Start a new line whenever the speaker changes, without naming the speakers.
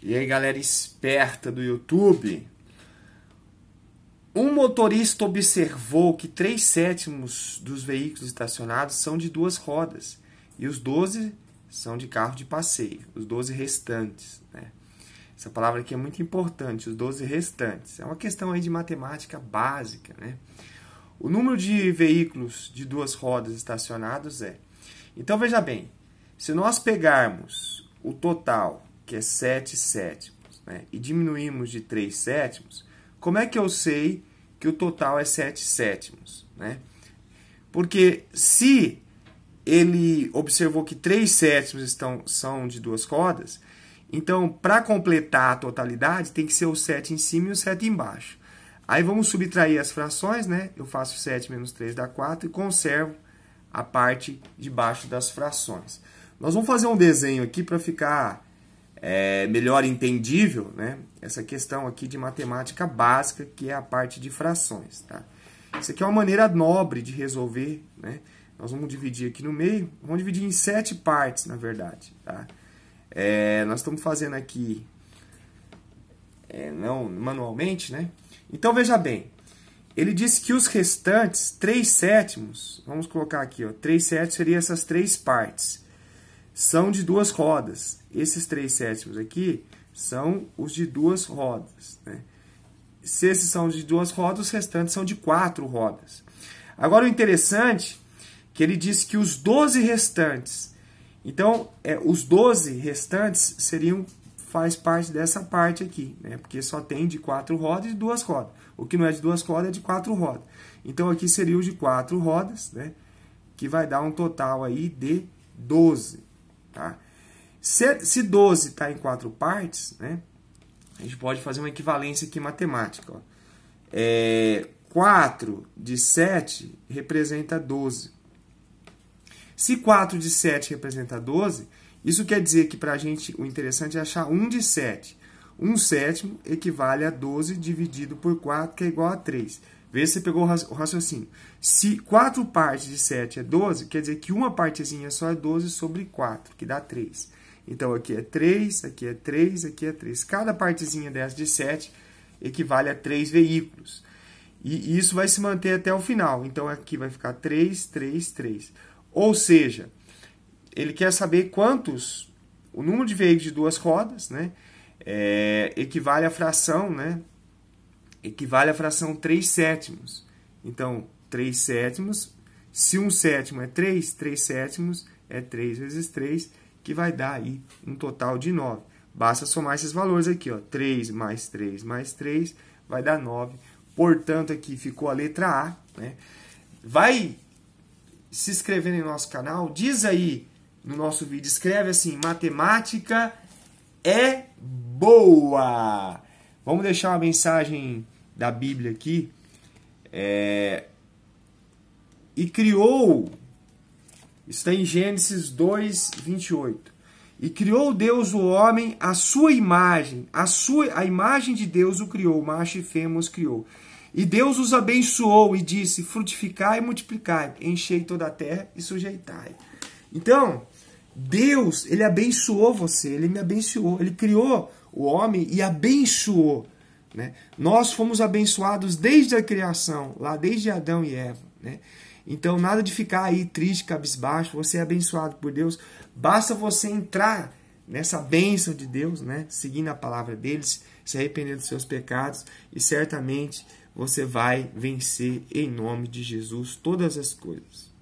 E aí, galera esperta do YouTube. Um motorista observou que 3 sétimos dos veículos estacionados são de duas rodas e os 12 são de carro de passeio, os 12 restantes. Né? Essa palavra aqui é muito importante, os 12 restantes. É uma questão aí de matemática básica. Né? O número de veículos de duas rodas estacionados é. Então veja bem, se nós pegarmos o total que é 7 sétimos, né? e diminuímos de 3 sétimos, como é que eu sei que o total é 7 sétimos? Né? Porque se ele observou que 3 sétimos estão, são de duas cordas, então para completar a totalidade tem que ser o 7 em cima e o 7 embaixo. Aí vamos subtrair as frações, né? Eu faço 7 menos 3 dá 4 e conservo a parte de baixo das frações. Nós vamos fazer um desenho aqui para ficar é, melhor entendível, né? Essa questão aqui de matemática básica, que é a parte de frações, tá? Isso aqui é uma maneira nobre de resolver, né? Nós vamos dividir aqui no meio, vamos dividir em sete partes, na verdade, tá? É, nós estamos fazendo aqui, é, não manualmente, né? Então, veja bem, ele disse que os restantes, três sétimos, vamos colocar aqui, ó, três sétimos seria essas três partes são de duas rodas. Esses três sétimos aqui são os de duas rodas. Né? Se esses são de duas rodas, os restantes são de quatro rodas. Agora, o interessante que ele diz que os 12 restantes, então, é, os 12 restantes seriam faz parte dessa parte aqui, né? Porque só tem de quatro rodas e de duas rodas. O que não é de duas rodas é de quatro rodas. Então aqui seria o de quatro rodas, né? Que vai dar um total aí de 12. Tá? Se, se 12 está em quatro partes, né, a gente pode fazer uma equivalência aqui matemática. Ó. É, 4 de 7 representa 12. Se 4 de 7 representa 12, isso quer dizer que para a gente o interessante é achar 1 de 7. 1 sétimo equivale a 12 dividido por 4, que é igual a 3. Vê se você pegou o raciocínio. Se 4 partes de 7 é 12, quer dizer que uma partezinha só é 12 sobre 4, que dá 3. Então, aqui é 3, aqui é 3, aqui é 3. Cada partezinha dessa de 7 equivale a 3 veículos. E isso vai se manter até o final. Então, aqui vai ficar 3, 3, 3. Ou seja, ele quer saber quantos, o número de veículos de duas rodas, né? É, equivale à fração, né? equivale à fração 3 sétimos. Então, 3 sétimos, se 1 sétimo é 3, 3 sétimos é 3 vezes 3, que vai dar aí um total de 9. Basta somar esses valores aqui, ó, 3 mais 3 mais 3 vai dar 9. Portanto, aqui ficou a letra A. Né? Vai se inscrever em nosso canal, diz aí no nosso vídeo, escreve assim, matemática é boa. Vamos deixar uma mensagem da Bíblia aqui. É... E criou, está em Gênesis 2, 28. E criou Deus o homem à sua imagem, a, sua, a imagem de Deus o criou, macho e fêmea os criou. E Deus os abençoou e disse: frutificai e multiplicai, enchei toda a terra e sujeitai. Então, Deus, ele abençoou você, ele me abençoou, ele criou o homem e abençoou. Né? Nós fomos abençoados desde a criação, lá desde Adão e Eva. Né? Então, nada de ficar aí triste, cabisbaixo, você é abençoado por Deus. Basta você entrar nessa bênção de Deus, né? seguindo a palavra deles, se arrepender dos seus pecados, e certamente você vai vencer em nome de Jesus todas as coisas.